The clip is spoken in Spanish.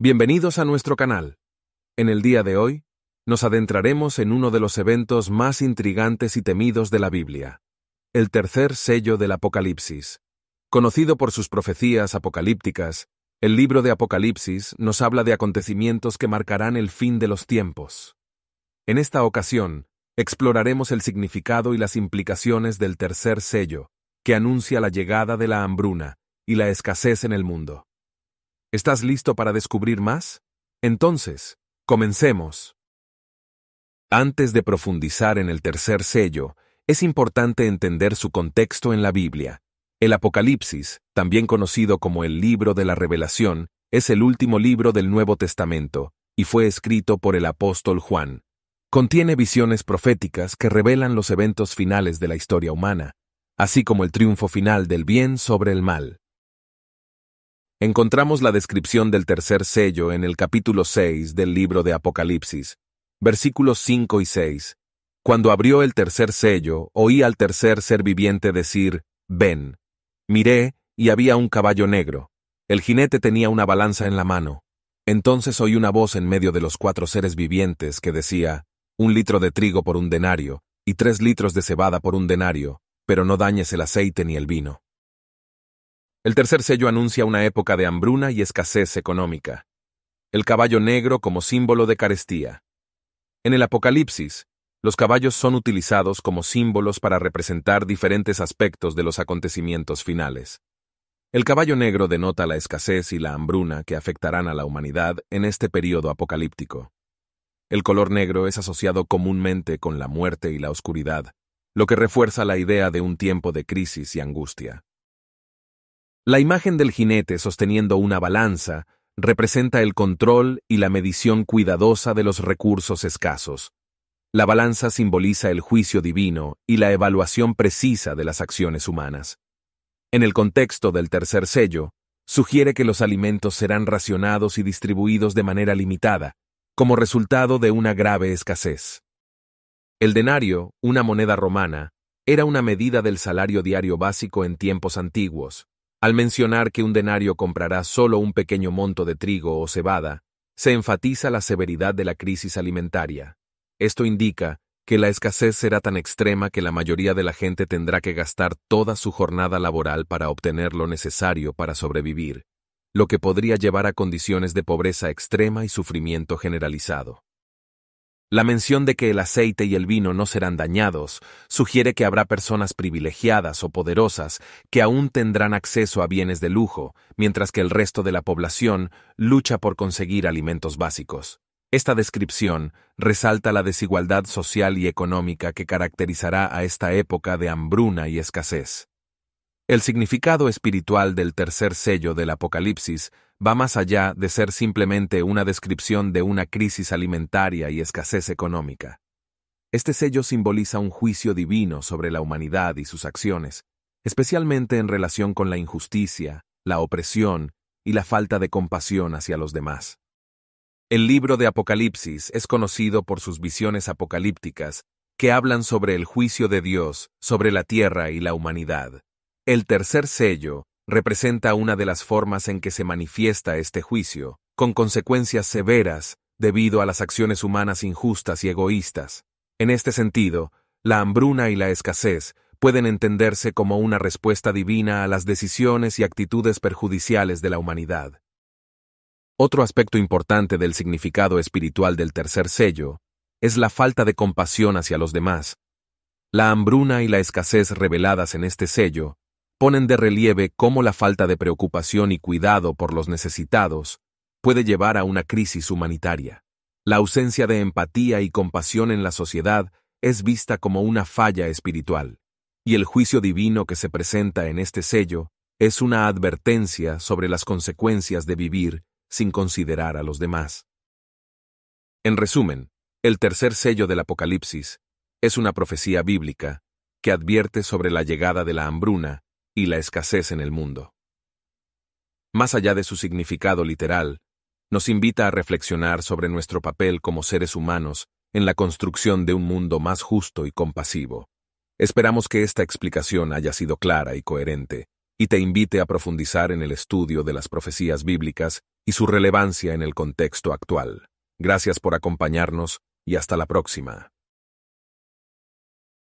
Bienvenidos a nuestro canal. En el día de hoy, nos adentraremos en uno de los eventos más intrigantes y temidos de la Biblia, el tercer sello del Apocalipsis. Conocido por sus profecías apocalípticas, el libro de Apocalipsis nos habla de acontecimientos que marcarán el fin de los tiempos. En esta ocasión, exploraremos el significado y las implicaciones del tercer sello, que anuncia la llegada de la hambruna y la escasez en el mundo. ¿Estás listo para descubrir más? Entonces, comencemos. Antes de profundizar en el tercer sello, es importante entender su contexto en la Biblia. El Apocalipsis, también conocido como el libro de la revelación, es el último libro del Nuevo Testamento, y fue escrito por el apóstol Juan. Contiene visiones proféticas que revelan los eventos finales de la historia humana, así como el triunfo final del bien sobre el mal encontramos la descripción del tercer sello en el capítulo 6 del libro de Apocalipsis, versículos 5 y 6. Cuando abrió el tercer sello, oí al tercer ser viviente decir, Ven. Miré, y había un caballo negro. El jinete tenía una balanza en la mano. Entonces oí una voz en medio de los cuatro seres vivientes que decía, Un litro de trigo por un denario, y tres litros de cebada por un denario, pero no dañes el aceite ni el vino. El tercer sello anuncia una época de hambruna y escasez económica. El caballo negro como símbolo de carestía. En el Apocalipsis, los caballos son utilizados como símbolos para representar diferentes aspectos de los acontecimientos finales. El caballo negro denota la escasez y la hambruna que afectarán a la humanidad en este periodo apocalíptico. El color negro es asociado comúnmente con la muerte y la oscuridad, lo que refuerza la idea de un tiempo de crisis y angustia. La imagen del jinete sosteniendo una balanza representa el control y la medición cuidadosa de los recursos escasos. La balanza simboliza el juicio divino y la evaluación precisa de las acciones humanas. En el contexto del tercer sello, sugiere que los alimentos serán racionados y distribuidos de manera limitada, como resultado de una grave escasez. El denario, una moneda romana, era una medida del salario diario básico en tiempos antiguos, al mencionar que un denario comprará solo un pequeño monto de trigo o cebada, se enfatiza la severidad de la crisis alimentaria. Esto indica que la escasez será tan extrema que la mayoría de la gente tendrá que gastar toda su jornada laboral para obtener lo necesario para sobrevivir, lo que podría llevar a condiciones de pobreza extrema y sufrimiento generalizado. La mención de que el aceite y el vino no serán dañados sugiere que habrá personas privilegiadas o poderosas que aún tendrán acceso a bienes de lujo, mientras que el resto de la población lucha por conseguir alimentos básicos. Esta descripción resalta la desigualdad social y económica que caracterizará a esta época de hambruna y escasez. El significado espiritual del tercer sello del Apocalipsis va más allá de ser simplemente una descripción de una crisis alimentaria y escasez económica. Este sello simboliza un juicio divino sobre la humanidad y sus acciones, especialmente en relación con la injusticia, la opresión y la falta de compasión hacia los demás. El libro de Apocalipsis es conocido por sus visiones apocalípticas que hablan sobre el juicio de Dios sobre la tierra y la humanidad. El tercer sello representa una de las formas en que se manifiesta este juicio, con consecuencias severas debido a las acciones humanas injustas y egoístas. En este sentido, la hambruna y la escasez pueden entenderse como una respuesta divina a las decisiones y actitudes perjudiciales de la humanidad. Otro aspecto importante del significado espiritual del tercer sello es la falta de compasión hacia los demás. La hambruna y la escasez reveladas en este sello ponen de relieve cómo la falta de preocupación y cuidado por los necesitados puede llevar a una crisis humanitaria. La ausencia de empatía y compasión en la sociedad es vista como una falla espiritual, y el juicio divino que se presenta en este sello es una advertencia sobre las consecuencias de vivir sin considerar a los demás. En resumen, el tercer sello del Apocalipsis es una profecía bíblica que advierte sobre la llegada de la hambruna y la escasez en el mundo. Más allá de su significado literal, nos invita a reflexionar sobre nuestro papel como seres humanos en la construcción de un mundo más justo y compasivo. Esperamos que esta explicación haya sido clara y coherente, y te invite a profundizar en el estudio de las profecías bíblicas y su relevancia en el contexto actual. Gracias por acompañarnos y hasta la próxima.